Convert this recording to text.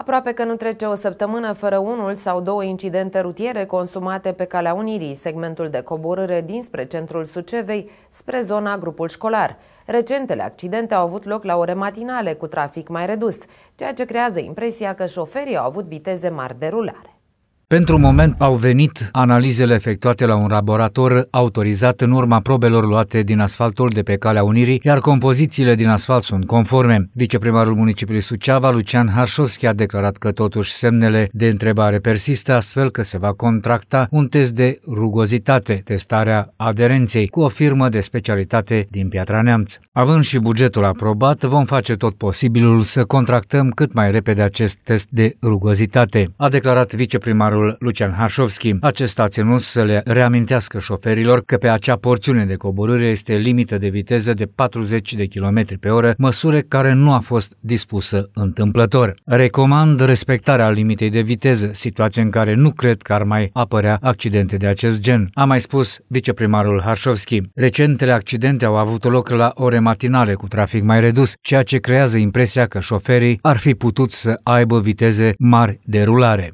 Aproape că nu trece o săptămână fără unul sau două incidente rutiere consumate pe calea Unirii, segmentul de coborâre dinspre centrul Sucevei, spre zona grupul școlar. Recentele accidente au avut loc la ore matinale, cu trafic mai redus, ceea ce creează impresia că șoferii au avut viteze mari de rulare. Pentru moment au venit analizele efectuate la un laborator autorizat în urma probelor luate din asfaltul de pe calea Unirii, iar compozițiile din asfalt sunt conforme. Viceprimarul municipiului Suceava, Lucian Harșovski, a declarat că totuși semnele de întrebare persistă, astfel că se va contracta un test de rugozitate, testarea aderenței, cu o firmă de specialitate din Piatra Neamț. Având și bugetul aprobat, vom face tot posibilul să contractăm cât mai repede acest test de rugozitate, a declarat viceprimarul primarul Lucian Hașovski. Acesta a ținut să le reamintească șoferilor că pe acea porțiune de coborâre este limită de viteză de 40 de km pe oră, măsură care nu a fost dispusă întâmplător. Recomand respectarea limitei de viteză, situație în care nu cred că ar mai apărea accidente de acest gen. A mai spus viceprimarul Harșovski. Recentele accidente au avut loc la ore matinale cu trafic mai redus, ceea ce creează impresia că șoferii ar fi putut să aibă viteze mari de rulare.